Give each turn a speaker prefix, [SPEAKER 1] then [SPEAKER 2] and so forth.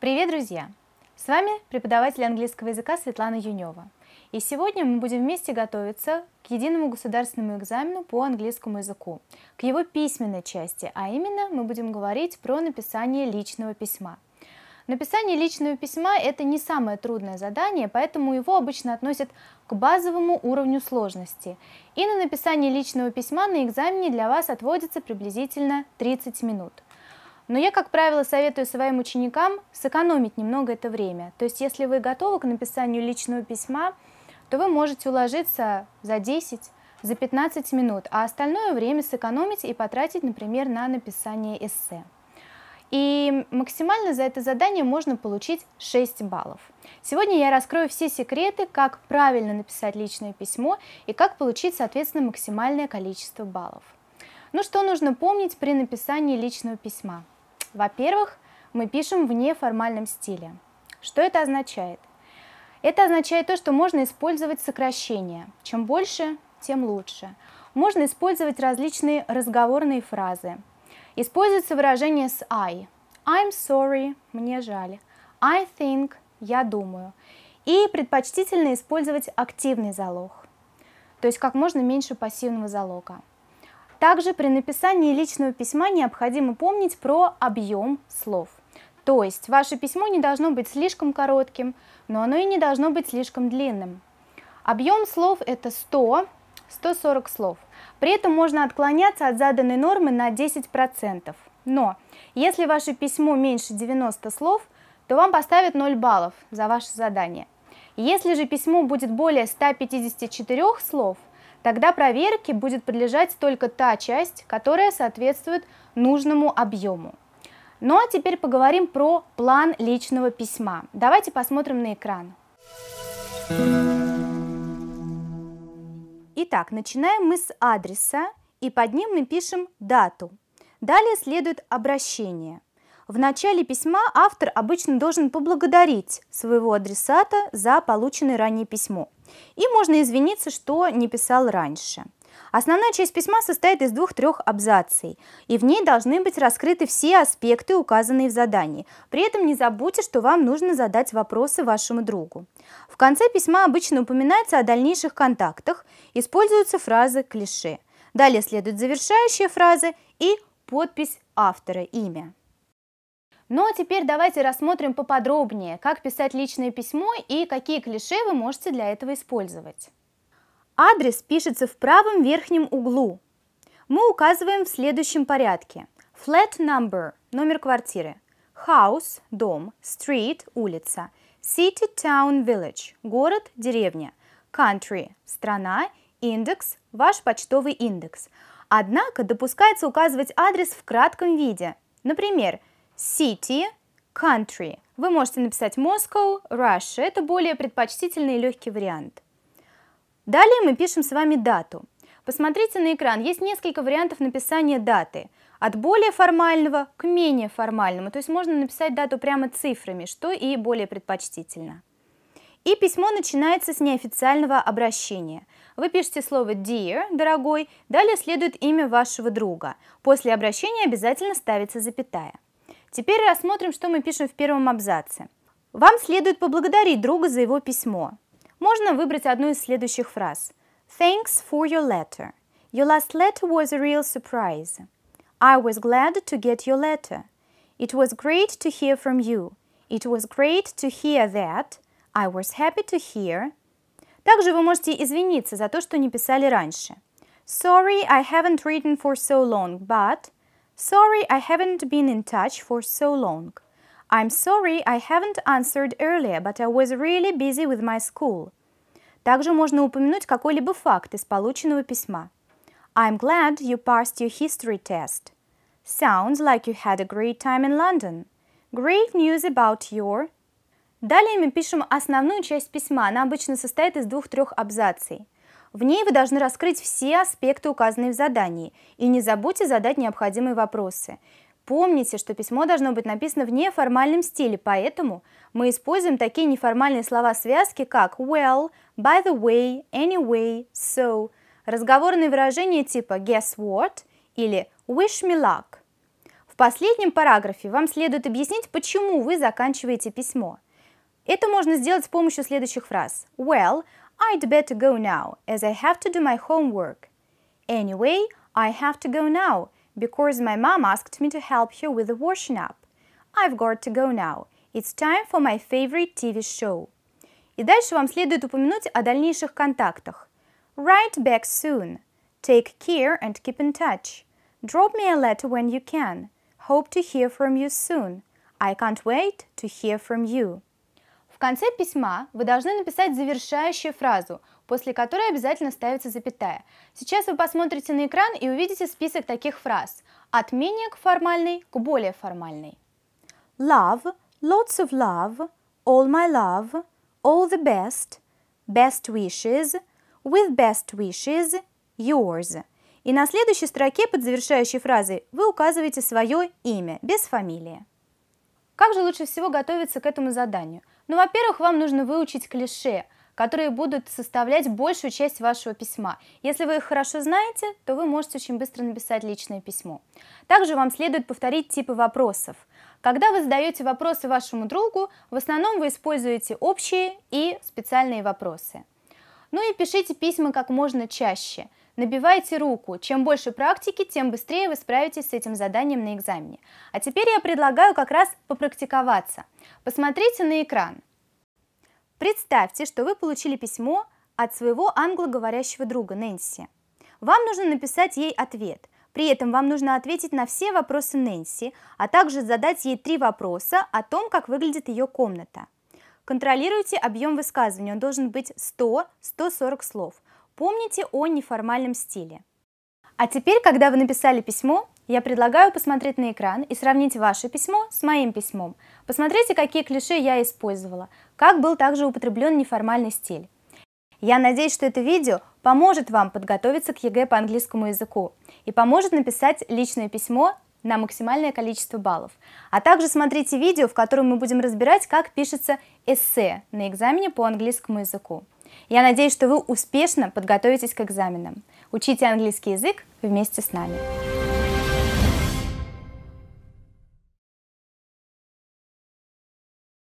[SPEAKER 1] Привет, друзья! С вами преподаватель английского языка Светлана Юнева. И сегодня мы будем вместе готовиться к единому государственному экзамену по английскому языку, к его письменной части, а именно мы будем говорить про написание личного письма. Написание личного письма – это не самое трудное задание, поэтому его обычно относят к базовому уровню сложности. И на написание личного письма на экзамене для вас отводится приблизительно 30 минут – но я, как правило, советую своим ученикам сэкономить немного это время. То есть, если вы готовы к написанию личного письма, то вы можете уложиться за 10, за 15 минут, а остальное время сэкономить и потратить, например, на написание эссе. И максимально за это задание можно получить 6 баллов. Сегодня я раскрою все секреты, как правильно написать личное письмо и как получить, соответственно, максимальное количество баллов. Ну что нужно помнить при написании личного письма? Во-первых, мы пишем в неформальном стиле. Что это означает? Это означает то, что можно использовать сокращения. Чем больше, тем лучше. Можно использовать различные разговорные фразы. Используется выражение с I. I'm sorry, мне жаль. I think, я думаю. И предпочтительно использовать активный залог, то есть как можно меньше пассивного залога. Также при написании личного письма необходимо помнить про объем слов. То есть ваше письмо не должно быть слишком коротким, но оно и не должно быть слишком длинным. Объем слов это 100, 140 слов. При этом можно отклоняться от заданной нормы на 10%. Но если ваше письмо меньше 90 слов, то вам поставят 0 баллов за ваше задание. Если же письмо будет более 154 слов, Тогда проверке будет подлежать только та часть, которая соответствует нужному объему. Ну а теперь поговорим про план личного письма. Давайте посмотрим на экран. Итак, начинаем мы с адреса и под ним мы пишем дату. Далее следует обращение. В начале письма автор обычно должен поблагодарить своего адресата за полученное ранее письмо. И можно извиниться, что не писал раньше. Основная часть письма состоит из двух-трех абзаций, и в ней должны быть раскрыты все аспекты, указанные в задании. При этом не забудьте, что вам нужно задать вопросы вашему другу. В конце письма обычно упоминается о дальнейших контактах, используются фразы клише. Далее следуют завершающие фразы и подпись автора, имя. Ну а теперь давайте рассмотрим поподробнее, как писать личное письмо и какие клише вы можете для этого использовать. Адрес пишется в правом верхнем углу. Мы указываем в следующем порядке. Flat number – номер квартиры. House – дом. Street – улица. City, town, village – город, деревня. Country – страна. Индекс – ваш почтовый индекс. Однако допускается указывать адрес в кратком виде. Например, city, country. Вы можете написать Moscow, Russia. Это более предпочтительный и легкий вариант. Далее мы пишем с вами дату. Посмотрите на экран, есть несколько вариантов написания даты. От более формального к менее формальному. То есть можно написать дату прямо цифрами, что и более предпочтительно. И письмо начинается с неофициального обращения. Вы пишете слово «dear», «дорогой», далее следует имя вашего друга. После обращения обязательно ставится запятая. Теперь рассмотрим, что мы пишем в первом абзаце. Вам следует поблагодарить друга за его письмо. Можно выбрать одну из следующих фраз. Thanks for your letter. Your last letter was a real surprise. I was glad to get your letter. It was great to hear from you. It was great to hear that. I was happy to hear. Также вы можете извиниться за то, что не писали раньше. Sorry, I haven't written for so long, but Sorry I haven't been in touch for so long. I'm sorry I haven't answered earlier, but I was really busy with my school. Также можно упомянуть какой-либо факт из полученного письма. I'm glad you passed your history test. Sounds like you had a great time in London. Great news about your... Далее мы пишем основную часть письма. Она обычно состоит из двух-трех абзаций. В ней вы должны раскрыть все аспекты, указанные в задании, и не забудьте задать необходимые вопросы. Помните, что письмо должно быть написано в неформальном стиле, поэтому мы используем такие неформальные слова-связки, как well, by the way, anyway, so, разговорные выражения типа guess what или wish me luck. В последнем параграфе вам следует объяснить, почему вы заканчиваете письмо. Это можно сделать с помощью следующих фраз. Well, I'd better go now, as I have to do my homework. Anyway, I have to go now, because my mom asked me to help her with the washing up. I've got to go now. It's time for my favorite TV show. И дальше вам следует упомянуть о дальнейших контактах. Write back soon. Take care and keep in touch. Drop me a letter when you can. Hope to hear from you soon. I can't wait to hear from you. В конце письма вы должны написать завершающую фразу, после которой обязательно ставится запятая. Сейчас вы посмотрите на экран и увидите список таких фраз. От менее к формальной к более формальной. Love, lots of love, all my love, all the best, best wishes, with best wishes, yours. И на следующей строке под завершающей фразой вы указываете свое имя, без фамилии. Как же лучше всего готовиться к этому заданию? Ну, во-первых, вам нужно выучить клише, которые будут составлять большую часть вашего письма. Если вы их хорошо знаете, то вы можете очень быстро написать личное письмо. Также вам следует повторить типы вопросов. Когда вы задаете вопросы вашему другу, в основном вы используете общие и специальные вопросы. Ну и пишите письма как можно чаще. Набивайте руку. Чем больше практики, тем быстрее вы справитесь с этим заданием на экзамене. А теперь я предлагаю как раз попрактиковаться. Посмотрите на экран. Представьте, что вы получили письмо от своего англоговорящего друга Нэнси. Вам нужно написать ей ответ. При этом вам нужно ответить на все вопросы Нэнси, а также задать ей три вопроса о том, как выглядит ее комната. Контролируйте объем высказывания, он должен быть 100-140 слов. Помните о неформальном стиле. А теперь, когда вы написали письмо, я предлагаю посмотреть на экран и сравнить ваше письмо с моим письмом. Посмотрите, какие клише я использовала, как был также употреблен неформальный стиль. Я надеюсь, что это видео поможет вам подготовиться к ЕГЭ по английскому языку и поможет написать личное письмо на максимальное количество баллов. А также смотрите видео, в котором мы будем разбирать, как пишется эссе на экзамене по английскому языку. Я надеюсь, что вы успешно подготовитесь к экзаменам. Учите английский язык вместе с нами.